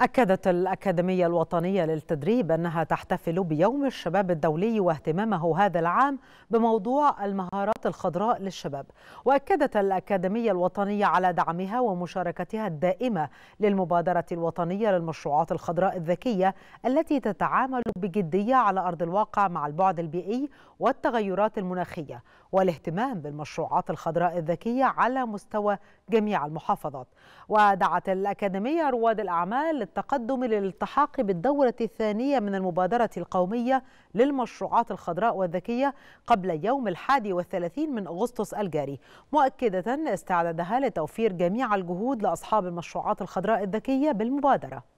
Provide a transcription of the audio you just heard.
أكدت الأكاديمية الوطنية للتدريب أنها تحتفل بيوم الشباب الدولي واهتمامه هذا العام بموضوع المهارات الخضراء للشباب وأكدت الأكاديمية الوطنية على دعمها ومشاركتها الدائمة للمبادرة الوطنية للمشروعات الخضراء الذكية التي تتعامل بجدية على أرض الواقع مع البعد البيئي والتغيرات المناخية والاهتمام بالمشروعات الخضراء الذكية على مستوى جميع المحافظات ودعت الأكاديمية رواد الأعمال التقدم للالتحاق بالدورة الثانية من المبادرة القومية للمشروعات الخضراء والذكية قبل يوم الحادي والثلاثين من أغسطس الجاري مؤكدة استعدادها لتوفير جميع الجهود لأصحاب المشروعات الخضراء الذكية بالمبادرة